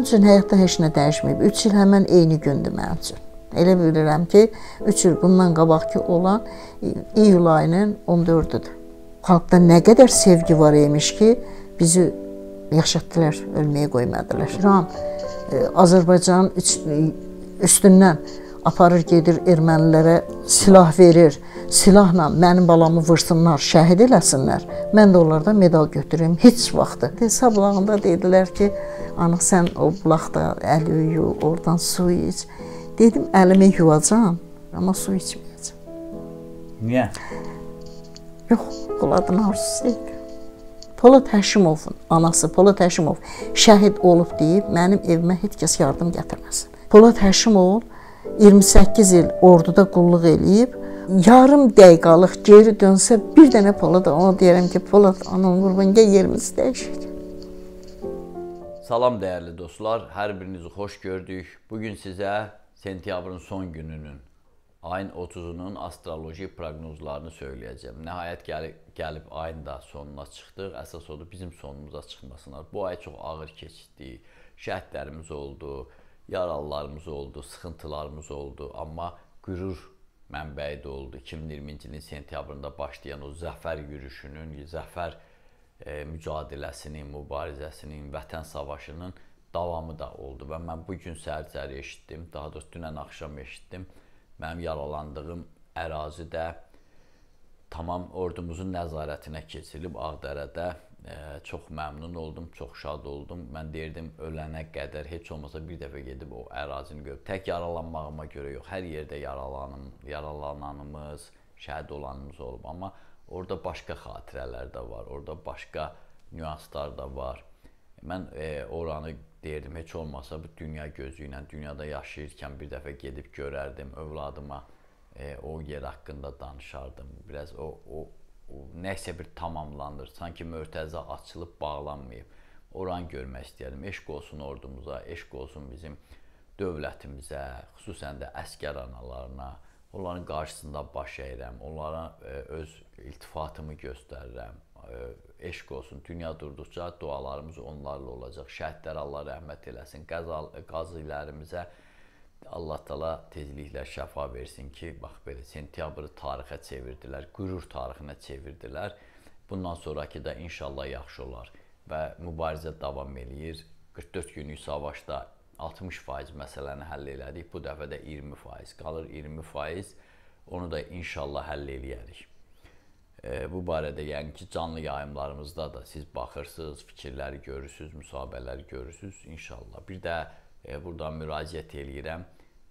mənim üçün həyatda heç nə dəyişməyib. 3 il həmin eyni gündür mənim üçün. Elə bilirəm ki, 3 il bundan qabaqki olan iyul ayının 14-üdür. Xalqda nə qədər sevgi var imiş ki, bizi yaşatdılar, ölməyə qoymadılar. İran e, Azərbaycanın üstündən aparır gedir ermənilərə silah verir. Silahla mənim balamı vursunlar, şəhid eləsinlər. Mən də onlardan medal götürüm heç vaxtı. Hesablığında dedilər ki, "Anıq sən o bulaqda əli yuyu, oradan su iç." Dedim, "Əlimi yuyacam, amma su içməyəcəm." Niyə? Yox, Poladın arzusu idi. Polad Həşimovun anası Polad Həşimov şəhid olub deyib, mənim evimə heç kəs yardım gətirməsin. Polad Həşimov 28 il orduda qulluq eləyib, yarım dəqiqalıq geri dönsə bir dənə Polada ona deyirəm ki, Polad anan qurban gəl yerimizi dəyişək. Salam dəyərli dostlar, hər birinizi xoş gördük. Bu gün sizə sentyabrın son gününün, ayın 30-unun astroloji proqnozlarını söyləyəcəm. Nəhayət gəlib, gəlib ayın da sonuna çıxdıq. Əsas odur bizim sonumuza çıxmasınlar. Bu ay çox ağır keçdi. Şəhidlərimiz oldu, yaralarımız oldu, sıxıntılarımız oldu, amma qürur mənbəyi də oldu. 2020-ci ilin sentyabrında başlayan o zəfər yürüşünün, zəfər e, mücadiləsinin, mübarizəsinin, vətən savaşının davamı da oldu və mən bu gün səhər-səhər eşitdim, daha doğrusu dünən axşam eşitdim. Mənim yaralandığım ərazi də tamam ordumuzun nəzarətinə keçirilib Ağdərədə çox məmnun oldum, çox şad oldum. Mən deyirdim ölənə qədər heç olmasa bir dəfə gedib o ərazini görüb. Tək yaralanmağıma görə yox, hər yerdə yaralanım, yaralananımız, şəhid olanımız olub, amma orada başqa xatirələr də var, orada başqa nüanslar da var. Mən e, oranı deyirdim heç olmasa bu dünya gözü ilə dünyada yaşayırkən bir dəfə gedib görərdim, övladıma e, o yer haqqında danışardım. Biraz o o o nəsə bir tamamlanır. Sanki mötəzə açılıb bağlanmayıb. Oran görmək istəyirdim. Eşq olsun ordumuza, eşq olsun bizim dövlətimizə, xüsusən də əskər analarına. Onların qarşısında baş əyirəm, onlara ə, e, öz iltifatımı göstərirəm. Ə, e, eşq olsun. Dünya durduqca dualarımız onlarla olacaq. Şəhidlər Allah rəhmət eləsin. Qəzal e, qazilərimizə Allah Tala tezliklə şəfa versin ki, bax belə sentyabrı tarixə çevirdilər, qürur tarixinə çevirdilər. Bundan sonrakı da inşallah yaxşı olar və mübarizə davam eləyir. 44 günlük savaşda 60% məsələni həll elədik. Bu dəfə də 20% qalır, 20% onu da inşallah həll eləyərik. E, bu barədə yəni ki, canlı yayımlarımızda da siz baxırsınız, fikirləri görürsüz, müsahibələri görürsüz inşallah. Bir də E, buradan müraciət eləyirəm.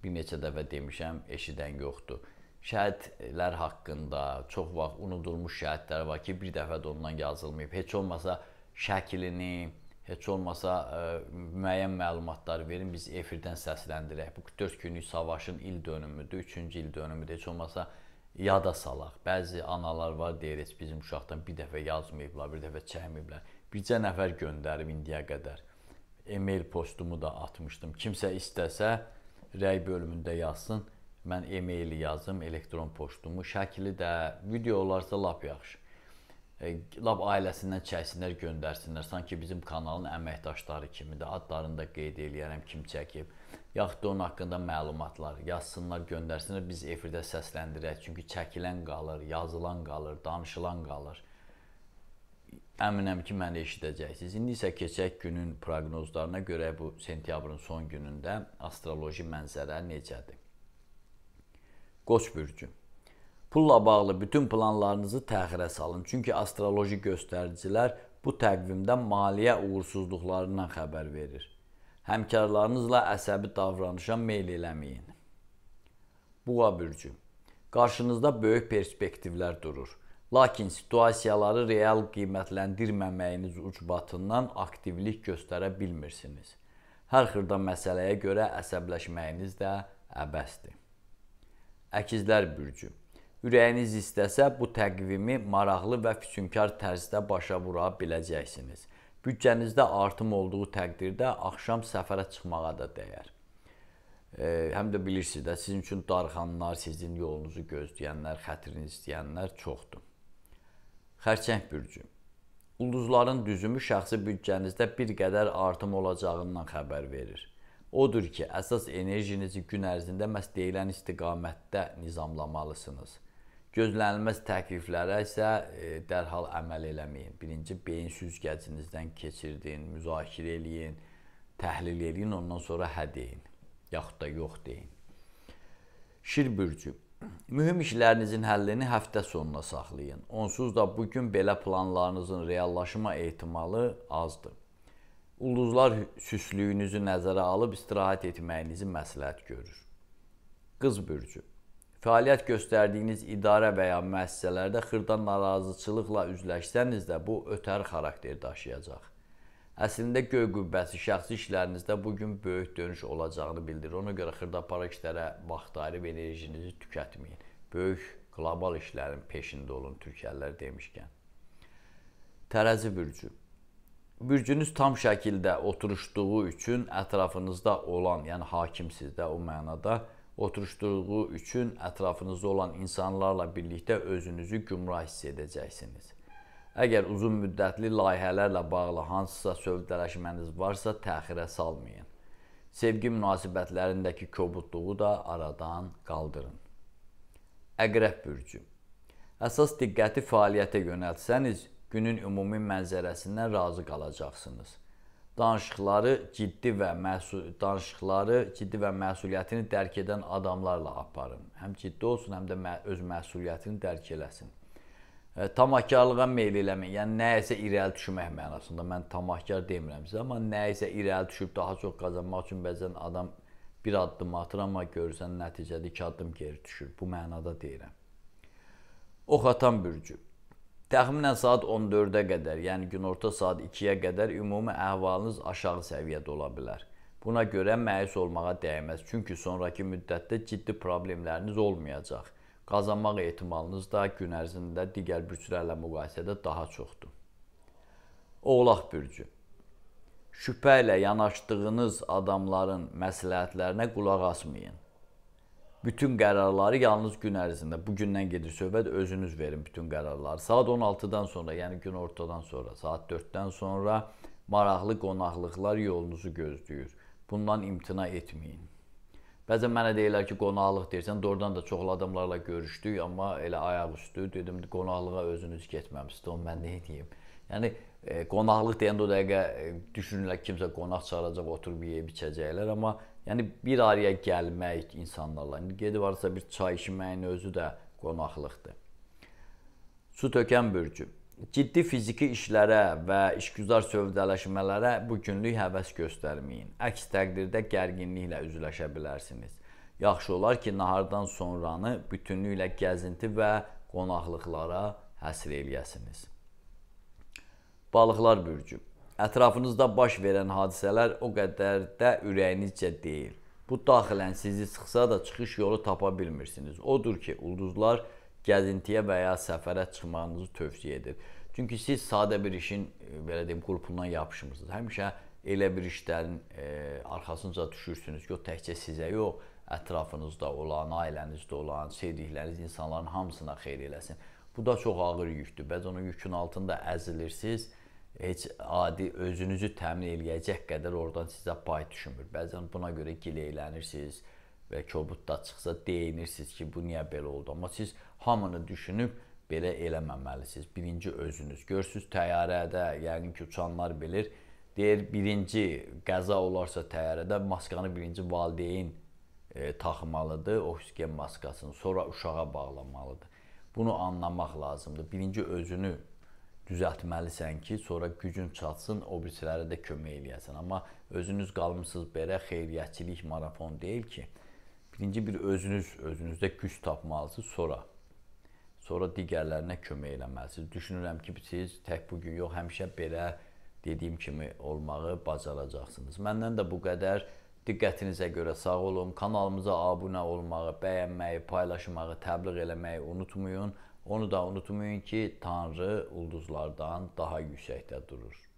Bir neçə dəfə demişəm, eşidən yoxdur. Şəhidlər haqqında çox vaxt unudulmuş şəhidlər var ki, bir dəfə də ondan yazılmayıb. Heç olmasa şəklini, heç olmasa ə, e, müəyyən məlumatlar verin, biz efirdən səsləndirək. Bu 4 günlük savaşın il dönümüdür, 3-cü il dönümüdür. Heç olmasa yada salaq. Bəzi analar var deyir, heç bizim uşaqdan bir dəfə yazmayıblar, bir dəfə çəkməyiblər. Bircə nəfər göndərib indiyə qədər e-mail postumu da atmışdım. Kimsə istəsə rəy bölümündə yazsın. Mən e-maili yazım, elektron poçtumu, şəkli də, video olarsa lap yaxşı. E, lab ailəsindən çəksinlər, göndərsinlər. Sanki bizim kanalın əməkdaşları kimidir. Adlarını da qeyd eləyərəm kim çəkib. Yaxud da onun haqqında məlumatlar yazsınlar, göndərsinlər. Biz efirdə səsləndirək. Çünki çəkilən qalır, yazılan qalır, danışılan qalır. Əminəm ki, məni eşidəcəksiniz. İndi isə keçək günün proqnozlarına görə bu sentyabrın son günündə astroloji mənzərə necədir? Qoç bürcü. Pulla bağlı bütün planlarınızı təxirə salın. Çünki astroloji göstəricilər bu təqvimdə maliyyə uğursuzluqlarından xəbər verir. Həmkarlarınızla əsəbi davranışa meyl eləməyin. Boğa bürcü. Qarşınızda böyük perspektivlər durur. Lakin situasiyaları real qiymətləndirməməyiniz ucbatından aktivlik göstərə bilmirsiniz. Hər xırda məsələyə görə əsəbləşməyiniz də əbəsdir. Əkizlər bürcü. Ürəyiniz istəsə bu təqvimi maraqlı və füsunkar tərzdə başa vura biləcəksiniz. Büdcənizdə artım olduğu təqdirdə axşam səfərə çıxmağa da dəyər. E, həm də bilirsiniz də sizin üçün darxanlar, sizin yolunuzu gözləyənlər, xətrinizi istəyənlər çoxdur. Xərçəng bürcü. Ulduzların düzümü şəxsi büdcənizdə bir qədər artım olacağından xəbər verir. Odur ki, əsas enerjinizi gün ərzində məhz deyilən istiqamətdə nizamlamalısınız. Gözlənilməz təkliflərə isə e, dərhal əməl eləməyin. Birinci beyin süzgəcinizdən keçirdin, müzakirə eləyin, təhlil eləyin, ondan sonra hə deyin, yaxud da yox deyin. Şir bürcü Mühüm işlərinizin həllini həftə sonuna saxlayın. Onsuz da bu gün belə planlarınızın reallaşma ehtimalı azdır. Ulduzlar süslüyünüzü nəzərə alıb istirahət etməyinizi məsləhət görür. Qız bürcü. Fəaliyyət göstərdiyiniz idarə və ya müəssisələrdə xırda narazıçılıqla üzləşsəniz də bu ötəri xarakter daşıyacaq. Əslində göy qübbəsi şəxsi işlərinizdə bu gün böyük dönüş olacağını bildirir. Ona görə xırdaparaq işlərə vaxt ayırıb enerjinizi tükətməyin. Böyük qlobal işlərin peşində olun türkəllər demişkən. Tərəzi bürcü. Bürcünüz tam şəkildə oturuşduğu üçün ətrafınızda olan, yəni hakimsizdə o mənada oturuşduğu üçün ətrafınızda olan insanlarla birlikdə özünüzü gümrah hiss edəcəksiniz. Əgər uzun müddətli layihələrlə bağlı hansısa sövdələşməniz varsa, təxirə salmayın. Sevgi münasibətlərindəki kobudluğu da aradan qaldırın. Əqrəb bürcü. Əsas diqqəti fəaliyyətə yönəltsəniz, günün ümumi mənzərəsindən razı qalacaqsınız. Danışıqları ciddi və məsul danışıqları ciddi və məsuliyyətini dərk edən adamlarla aparın. Həm ciddi olsun, həm də mə öz məsuliyyətini dərk eləsin tamahkarlığa meyl eləmək, yəni nəyisə irəli düşmək mənasında. Mən tamahkar demirəm sizə, amma nəyisə irəli düşüb daha çox qazanmaq üçün bəzən adam bir addım atır, amma görürsən nəticədə iki addım geri düşür. Bu mənada deyirəm. Ox atan bürcü. Təxminən saat 14-ə qədər, yəni günorta saat 2-yə qədər ümumi əhvalınız aşağı səviyyədə ola bilər. Buna görə məyus olmağa dəyməz, çünki sonrakı müddətdə ciddi problemləriniz olmayacaq qazanmaq ehtimalınız da gün ərzində digər bürclərlə müqayisədə daha çoxdur. Oğlaq bürcü. Şübhə ilə yanaşdığınız adamların məsləhətlərinə qulaq asmayın. Bütün qərarları yalnız gün ərzində, bu gündən gedir söhbət, özünüz verin bütün qərarları. Saat 16-dan sonra, yəni gün ortadan sonra, saat 4-dən sonra maraqlı qonaqlıqlar yolunuzu gözləyir. Bundan imtina etməyin. Bəzən mənə deyirlər ki, qonaqlıq deyirsən. Doğrudan da çoxlu adamlarla görüşdük, amma elə ayaq üstü dedim qonaqlığa özünüz getməmisiniz. Onu mən nə edeyim? Yəni e, qonaqlıq deyəndə o dəqiqə e, düşünürlər kimsə qonaq çağıracaq, oturub yeyib içəcəklər, amma yəni bir araya gəlmək insanlarla. İndi gedib varsa bir çay içməyin özü də qonaqlıqdır. Su tökən bürcü ciddi fiziki işlərə və işgüzar sövdələşmələrə bu günlük həvəs göstərməyin. Əks təqdirdə gərginliklə üzləşə bilərsiniz. Yaxşı olar ki, nahardan sonranı bütünlüklə gəzinti və qonaqlıqlara həsr eləyəsiniz. Balıqlar bürcü. Ətrafınızda baş verən hadisələr o qədər də ürəyinizcə deyil. Bu daxilən sizi sıxsa da çıxış yolu tapa bilmirsiniz. Odur ki, ulduzlar gəzintiyə və ya səfərə çıxmağınızı tövsiyə edir. Çünki siz sadə bir işin e, belə deyim qrupundan yapışmısınız. Həmişə elə bir işlərin e, arxasınca düşürsünüz ki, o təkcə sizə yox, ətrafınızda olan, ailənizdə olan, sevdikləriniz insanların hamısına xeyir eləsin. Bu da çox ağır yükdür. Bəzi onun yükün altında əzilirsiniz. Heç adi özünüzü təmin eləyəcək qədər oradan sizə pay düşmür. Bəzən buna görə giləylənirsiniz və kobudda çıxsa deyinirsiniz ki, bu niyə belə oldu? Amma siz hamını düşünüb belə eləməməlisiniz. Birinci özünüz. Görsüz təyyarədə, yəqin ki, uçanlar bilir. Deyir, birinci qəza olarsa təyyarədə maskanı birinci valideyn e, taxmalıdır, oksigen maskasını, sonra uşağa bağlanmalıdır. Bunu anlamaq lazımdır. Birinci özünü düzəltməlisən ki, sonra gücün çatsın, o birisilərə də kömək eləyəsən. Amma özünüz qalmısınız belə xeyriyyəçilik marafon deyil ki. Birinci bir özünüz, özünüzdə güc tapmalısınız, sonra sonra digərlərinə kömək eləməlisiniz. Düşünürəm ki, siz tək bu gün yox, həmişə belə dediyim kimi olmağı bacaracaqsınız. Məndən də bu qədər. Diqqətinizə görə sağ olun. Kanalımıza abunə olmağı, bəyənməyi, paylaşmağı, təbliğ eləməyi unutmayın. Onu da unutmayın ki, Tanrı ulduzlardan daha yüksəkdə durur.